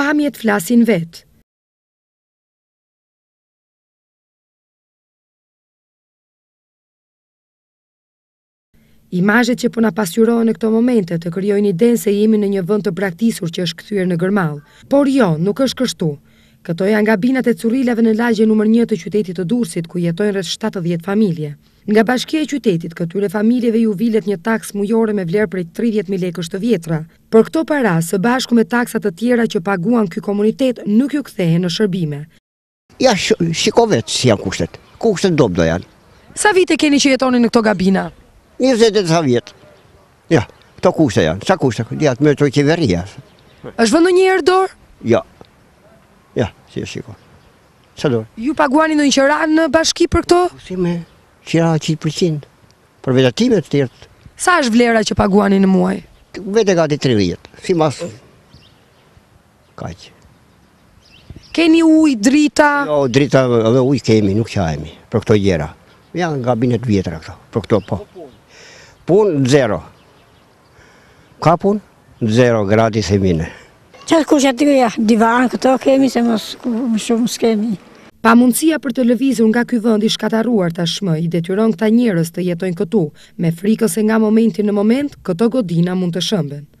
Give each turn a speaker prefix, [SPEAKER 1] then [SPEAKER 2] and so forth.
[SPEAKER 1] pamjet flasin vet.
[SPEAKER 2] Imazhet që po na në këto momente të krijojnë idenë se jemi në një vend të braktisur që është kthyer në gërmall, por jo, nuk është kështu. Këto janë nga binat e curileve në lagje nëmër një të qytetit të dursit, ku jetojnë rështë 70 familje. Nga bashkje e qytetit, këtyre familjeve ju vilet një taks mujore me vlerë për 30.000 lekës të vjetra, për këto para së bashku me taksat të tjera që paguan këj komunitet nuk ju këthehe në shërbime. Ja, shiko
[SPEAKER 1] si janë kushtet, kushtet dobë do janë.
[SPEAKER 2] Sa vite keni që jetoni në këto gabina?
[SPEAKER 1] 23 vjetë, ja, këto kushtet janë, sa kushtet, ja, të me të qeveria.
[SPEAKER 3] Êshtë vëndë një erdorë?
[SPEAKER 1] Ja, si e shiko. Sa dorë?
[SPEAKER 3] Ju paguani në një qëra në bashki për këto? Si me, qëra që i përqinë,
[SPEAKER 1] për vetatimet
[SPEAKER 3] të tjertë. Sa është vlera që paguani në muaj? Vete gati tri vjetë, si masë. Kajqë. Keni uj, drita? Jo,
[SPEAKER 1] drita dhe uj kemi, nuk qajemi, për këto gjera. Janë nga gabinet vjetra këto, për këto po. Punë, zero. Ka punë, zero, gratis e mine.
[SPEAKER 3] Qatë kush aty ja, divan këto kemi se mos shumë s'kemi. Pa
[SPEAKER 2] mundësia për të lëvizur nga ky vënd i shkataruar tashmë, i detyron këta njërës të jetojnë këtu, me frikës e nga momenti në moment, këto godina mund të shëmbën.